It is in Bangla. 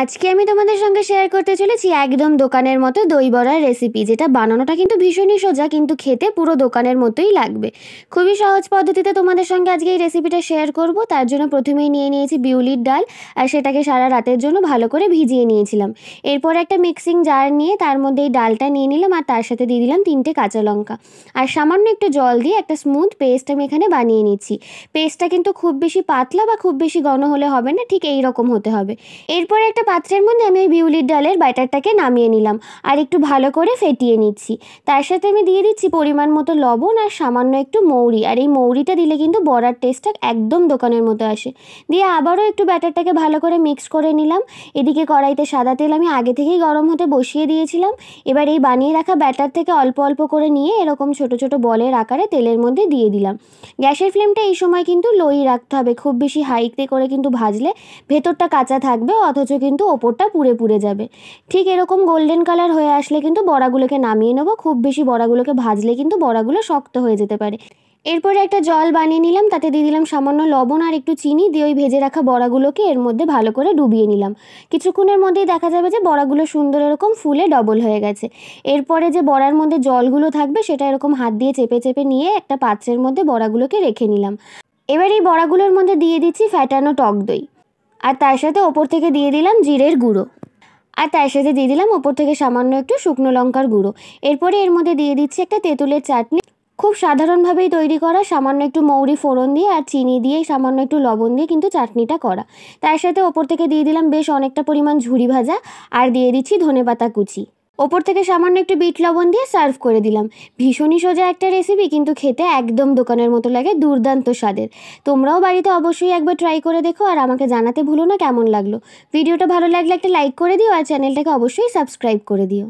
আজকে আমি তোমাদের সঙ্গে শেয়ার করতে চলেছি একদম দোকানের মতো দই বড়ার রেসিপি যেটা বানানোটা কিন্তু ভীষণই সোজা কিন্তু খেতে পুরো দোকানের মতোই লাগবে খুবই সহজ পদ্ধতিতে তোমাদের সঙ্গে আজকে এই রেসিপিটা শেয়ার করব তার জন্য প্রথমেই নিয়ে নিয়েছি বিউলির ডাল আর সেটাকে সারা রাতের জন্য ভালো করে ভিজিয়ে নিয়েছিলাম এরপর একটা মিক্সিং জার নিয়ে তার মধ্যে এই ডালটা নিয়ে নিলাম আর তার সাথে দিয়ে দিলাম তিনটে কাঁচা লঙ্কা আর সামান্য একটু জল দিয়ে একটা স্মুথ পেস্ট আমি এখানে বানিয়ে নিচ্ছি পেস্টটা কিন্তু খুব বেশি পাতলা বা খুব বেশি ঘন হলে হবে না ঠিক এই রকম হতে হবে এরপর একটা পাত্রের মধ্যে আমি ওই বিউলির ডালের ব্যাটারটাকে নামিয়ে নিলাম আর একটু ভালো করে ফেটিয়ে নিচ্ছি তার সাথে আমি দিয়ে দিচ্ছি পরিমাণ মতো লবণ আর সামান্য একটু মৌরি আর এই মৌরিটা দিলে কিন্তু বড়ার টেস্টটা একদম দোকানের মতো আসে দিয়ে আবারও একটু ব্যাটারটাকে ভালো করে মিক্স করে নিলাম এদিকে কড়াইতে সাদা তেল আমি আগে থেকেই গরম হতে বসিয়ে দিয়েছিলাম এবার এই বানিয়ে রাখা ব্যাটার থেকে অল্প অল্প করে নিয়ে এরকম ছোট ছোট বলের আকারে তেলের মধ্যে দিয়ে দিলাম গ্যাসের ফ্লেমটা এই সময় কিন্তু লোই রাখতে হবে খুব বেশি হাইতে করে কিন্তু ভাজলে ভেতরটা কাঁচা থাকবে অথচ কিন্তু কিন্তু ওপরটা পুড়ে পুড়ে যাবে ঠিক এরকম গোল্ডেন কালার হয়ে আসলে কিন্তু বড়াগুলোকে নামিয়ে নেবো খুব বেশি বড়াগুলোকে ভাজলে কিন্তু বড়াগুলো শক্ত হয়ে যেতে পারে এরপরে একটা জল বানিয়ে নিলাম তাতে দিয়ে দিলাম সামান্য লবণ আর একটু চিনি দিয়ে ওই ভেজে রাখা বড়াগুলোকে এর মধ্যে ভালো করে ডুবিয়ে নিলাম কিছুক্ষণের মধ্যেই দেখা যাবে যে বড়াগুলো সুন্দর এরকম ফুলে ডবল হয়ে গেছে এরপরে যে বড়ার মধ্যে জলগুলো থাকবে সেটা এরকম হাত দিয়ে চেপে চেপে নিয়ে একটা পাত্রের মধ্যে বড়াগুলোকে রেখে নিলাম এবার এই বড়াগুলোর মধ্যে দিয়ে দিচ্ছি ফ্যাটানো টক দই আর তার সাথে ওপর থেকে দিয়ে দিলাম জিরের গুঁড়ো আর তার সাথে দিয়ে দিলাম ওপর থেকে সামান্য একটু শুকনো লঙ্কার গুঁড়ো এরপরে এর মধ্যে দিয়ে দিচ্ছি একটা তেঁতুলের চাটনি খুব সাধারণভাবেই তৈরি করা সামান্য একটু মৌরি ফোড়ন দিয়ে আর চিনি দিয়ে সামান্য একটু লবণ দিয়ে কিন্তু চাটনিটা করা তার সাথে ওপর থেকে দিয়ে দিলাম বেশ অনেকটা পরিমাণ ঝুড়ি ভাজা আর দিয়ে দিচ্ছি ধনে পাতা কুচি ওপর থেকে সামান্য একটু বিট লবণ দিয়ে সার্ভ করে দিলাম ভীষণই সোজা একটা রেসিপি কিন্তু খেতে একদম দোকানের মতো লাগে দুর্দান্ত স্বাদের তোমরাও বাড়িতে অবশ্যই একবার ট্রাই করে দেখো আর আমাকে জানাতে ভুলো না কেমন লাগলো ভিডিওটা ভালো লাগলে একটা লাইক করে দিও আর চ্যানেলটাকে অবশ্যই সাবস্ক্রাইব করে দিও